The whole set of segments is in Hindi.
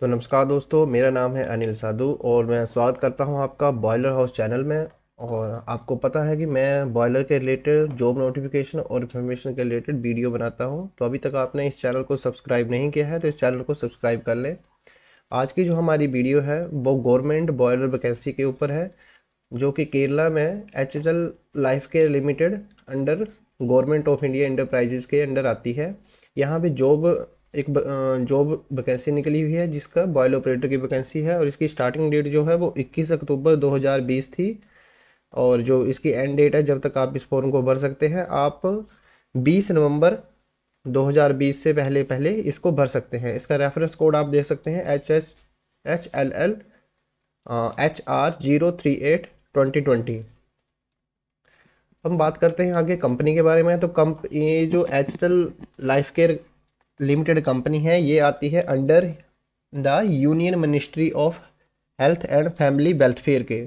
तो नमस्कार दोस्तों मेरा नाम है अनिल साधु और मैं स्वागत करता हूं आपका बॉयलर हाउस चैनल में और आपको पता है कि मैं बॉयलर के रिलेटेड जॉब नोटिफिकेशन और इन्फॉर्मेशन के रिलेटेड वीडियो बनाता हूं तो अभी तक आपने इस चैनल को सब्सक्राइब नहीं किया है तो इस चैनल को सब्सक्राइब कर लें आज की जो हमारी वीडियो है वो गवर्नमेंट बॉयलर वैकेंसी के ऊपर है जो कि केरला में H H L life care limited under government of India enterprises के अंडर आती है यहाँ पे जॉब एक जॉब वैकेंसी निकली हुई है जिसका बॉयल ऑपरेटर की वैकेंसी है और इसकी स्टार्टिंग डेट जो है वो 21 अक्टूबर 2020 थी और जो इसकी एंड डेट है जब तक आप इस फॉर्म को भर सकते हैं आप 20 नवंबर 2020 से पहले पहले इसको भर सकते हैं इसका रेफरेंस कोड आप देख सकते हैं H H H L L H R zero three eight twenty twenty हम बात करते हैं आगे कंपनी के बारे में तो कंप ये जो H life care limited company है ये आती है under the union ministry of health and family welfare के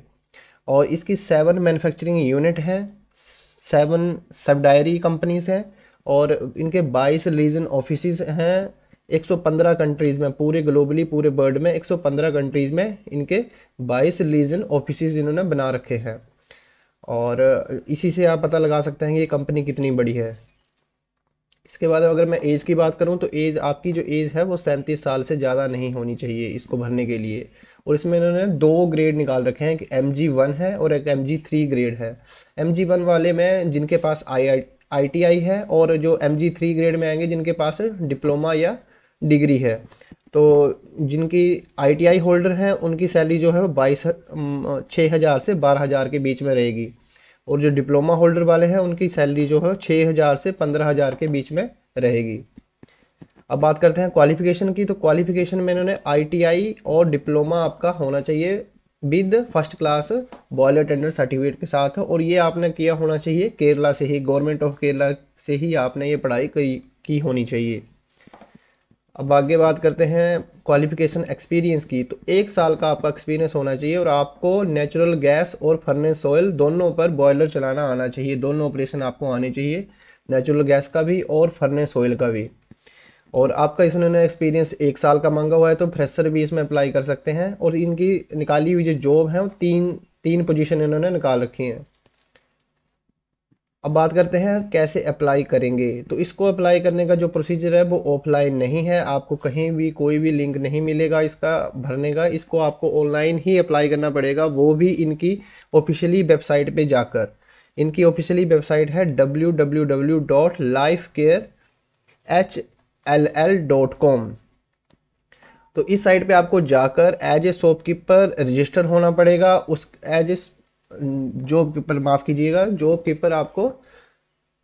और इसकी सेवन मैन्युफैक्चरिंग यूनिट हैं सेवन सब डायरी कंपनीज हैं और इनके बाईस रीजन ऑफिस हैं 115 कंट्रीज़ में पूरे ग्लोबली पूरे वर्ल्ड में 115 कंट्रीज़ में इनके 22 रीजन ऑफिस इन्होंने बना रखे हैं और इसी से आप पता लगा सकते हैं कि ये कंपनी कितनी बड़ी है इसके बाद अगर मैं एज की बात करूँ तो एज आपकी जो एज है वो सैंतीस साल से ज़्यादा नहीं होनी चाहिए इसको भरने के लिए और इसमें इन्होंने दो ग्रेड निकाल रखे हैं कि एम जी वन है और एक एम जी थ्री ग्रेड है एम जी वन वाले में जिनके पास आई आई टी आई है और जो एम जी थ्री ग्रेड में आएंगे जिनके पास डिप्लोमा या डिग्री है तो जिनकी आई टी आई होल्डर हैं उनकी सैलरी जो है वो बाईस छः हज़ार से बारह हज़ार के बीच में रहेगी और जो डिप्लोमा होल्डर वाले हैं उनकी सैलरी जो है छः हज़ार से पंद्रह हज़ार के बीच में रहेगी अब बात करते हैं क्वालिफिकेशन की तो क्वालिफिकेशन में इन्होंने आईटीआई और डिप्लोमा आपका होना चाहिए with first class boiler tender certificate के साथ और ये आपने किया होना चाहिए केरला से ही गवर्नमेंट ऑफ केरला से ही आपने ये पढ़ाई की, की होनी चाहिए अब आगे बात करते हैं क्वालिफिकेशन एक्सपीरियंस की तो एक साल का आपका एक्सपीरियंस होना चाहिए और आपको नेचुरल गैस और फर्नेस ऑयल दोनों पर बॉयलर चलाना आना चाहिए दोनों ऑपरेशन आपको आने चाहिए नेचुरल गैस का भी और फर्नेस ऑयल का भी और आपका इसमें एक्सपीरियंस एक साल का मांगा हुआ है तो फ्रेशर भी इसमें अप्लाई कर सकते हैं और इनकी निकाली हुई जो जॉब है वो तीन तीन पोजीशन इन्होंने निकाल रखी हैं अब बात करते हैं कैसे अप्लाई करेंगे तो इसको अप्लाई करने का जो प्रोसीजर है वो ऑफलाइन नहीं है आपको कहीं भी कोई भी लिंक नहीं मिलेगा इसका भरने का इसको आपको ऑनलाइन ही अप्लाई करना पड़ेगा वो भी इनकी ऑफिशियली वेबसाइट पे जाकर इनकी ऑफिशियली वेबसाइट है W W W dot life care H L L dot com तो इस साइट पे आपको जाकर एज ए शॉपकीपर रजिस्टर होना पड़ेगा उस एज ए जॉब कीपर माफ़ कीजिएगा जॉब कीपर आपको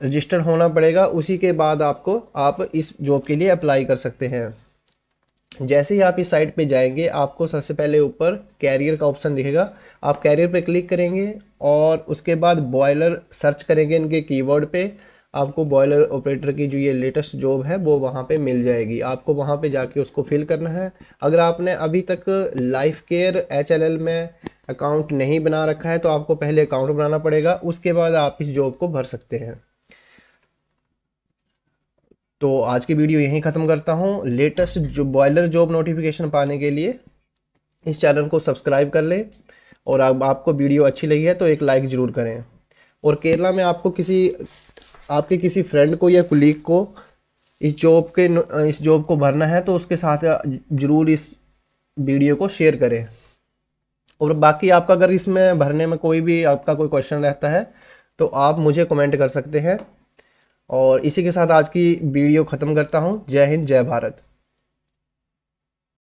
रजिस्टर होना पड़ेगा उसी के बाद आपको आप इस जॉब के लिए अप्लाई कर सकते हैं जैसे ही आप इस साइट पे जाएंगे आपको सबसे पहले ऊपर कैरियर का ऑप्शन दिखेगा आप कैरियर पे क्लिक करेंगे और उसके बाद बॉयलर सर्च करेंगे इनके कीवर्ड पे आपको बॉयलर ऑपरेटर की जो ये लेटेस्ट जॉब है वो वहाँ पे मिल जाएगी आपको वहाँ पे जाके उसको फिल करना है अगर आपने अभी तक लाइफ केयर एच में अकाउंट नहीं बना रखा है तो आपको पहले अकाउंट बनाना पड़ेगा उसके बाद आप इस जॉब को भर सकते हैं तो आज की वीडियो यहीं ख़त्म करता हूँ लेटेस्ट जो बॉयलर जॉब नोटिफिकेशन पाने के लिए इस चैनल को सब्सक्राइब कर लें और अब आप, आपको वीडियो अच्छी लगी है तो एक लाइक ज़रूर करें और केरला में आपको किसी आपके किसी फ्रेंड को या कुलीग को इस जॉब के इस जॉब को भरना है तो उसके साथ ज़रूर इस वीडियो को शेयर करें और बाकी आपका अगर इसमें भरने में कोई भी आपका कोई क्वेश्चन रहता है तो आप मुझे कमेंट कर सकते हैं और इसी के साथ आज की वीडियो ख़त्म करता हूँ जय हिंद जय भारत